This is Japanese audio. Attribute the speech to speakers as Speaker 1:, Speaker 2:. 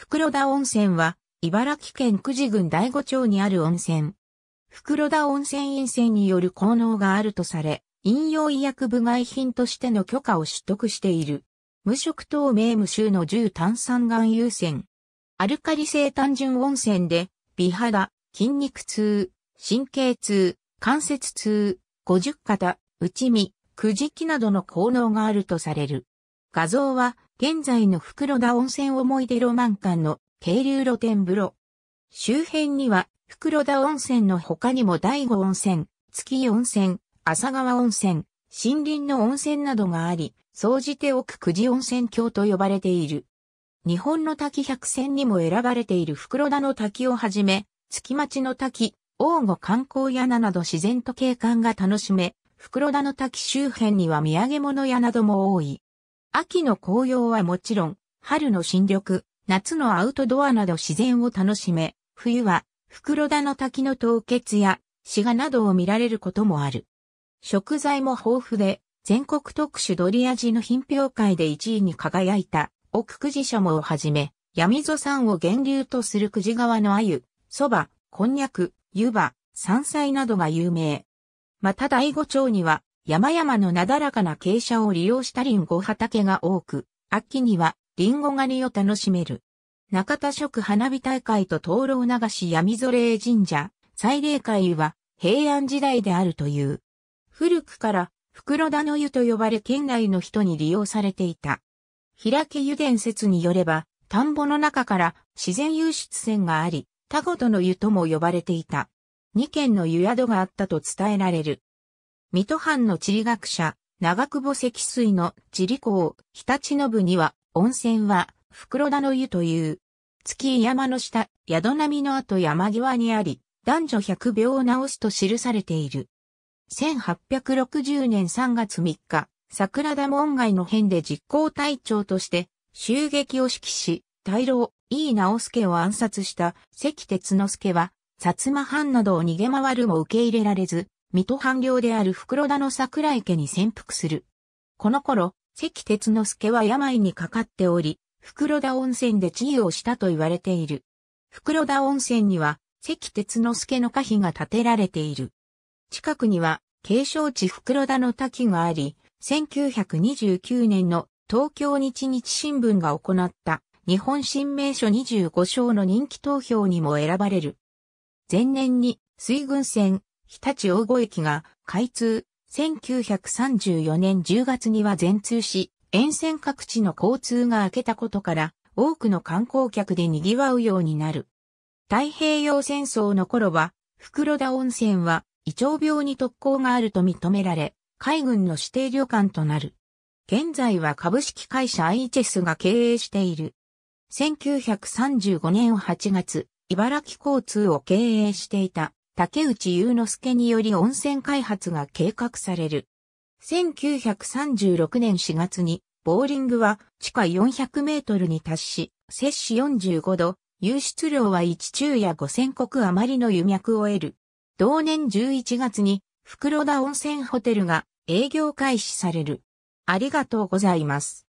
Speaker 1: 袋田温泉は、茨城県久慈郡第五町にある温泉。袋田温泉陰泉による効能があるとされ、飲用医薬部外品としての許可を取得している。無色透明無臭の重炭酸岩優泉。アルカリ性単純温泉で、美肌、筋肉痛、神経痛、関節痛、五十肩、内身、くじきなどの効能があるとされる。画像は、現在の袋田温泉思い出ロマン館の渓流露天風呂。周辺には袋田温泉の他にも大悟温泉、月温泉、浅川温泉、森林の温泉などがあり、総じて奥久慈温泉郷と呼ばれている。日本の滝百選にも選ばれている袋田の滝をはじめ、月町の滝、大御観光屋など自然と景観が楽しめ、袋田の滝周辺には土産物屋なども多い。秋の紅葉はもちろん、春の新緑、夏のアウトドアなど自然を楽しめ、冬は袋田の滝の凍結やシガなどを見られることもある。食材も豊富で、全国特殊ドリアジの品評会で1位に輝いた、奥久慈しもをはじめ、闇ぞ山を源流とする久慈川の鮎、蕎麦、こんにゃく、湯葉、山菜などが有名。また大五町には、山々のなだらかな傾斜を利用したリンゴ畑が多く、秋にはリンゴ狩りを楽しめる。中田食花火大会と灯籠流し闇ぞれ神社、祭礼会は平安時代であるという。古くから袋田の湯と呼ばれ県内の人に利用されていた。開け湯伝説によれば、田んぼの中から自然湧出泉があり、田ごとの湯とも呼ばれていた。二軒の湯宿があったと伝えられる。水戸藩の地理学者、長久保積水の地理校、日立信には、温泉は、袋田の湯という、月山の下、宿並の後山際にあり、男女百病を治すと記されている。1860年3月3日、桜田門外の変で実行隊長として、襲撃を指揮し、大老、井伊直助を暗殺した関哲之助は、薩摩藩などを逃げ回るも受け入れられず、水戸藩領である袋田の桜池に潜伏する。この頃、関哲之助は病にかかっており、袋田温泉で治癒をしたと言われている。袋田温泉には、関哲之助の歌碑が建てられている。近くには、景勝地袋田の滝があり、1929年の東京日日新聞が行った日本新名所25章の人気投票にも選ばれる。前年に水軍船日立大郷駅が開通、1934年10月には全通し、沿線各地の交通が明けたことから、多くの観光客で賑わうようになる。太平洋戦争の頃は、袋田温泉は、胃腸病に特効があると認められ、海軍の指定旅館となる。現在は株式会社 IHS が経営している。1935年8月、茨城交通を経営していた竹内雄之助により温泉開発が計画される。1936年4月に、ボーリングは地下400メートルに達し、摂氏45度、湧出量は1昼夜5000国余りの湯脈を得る。同年11月に、袋田温泉ホテルが営業開始される。ありがとうございます。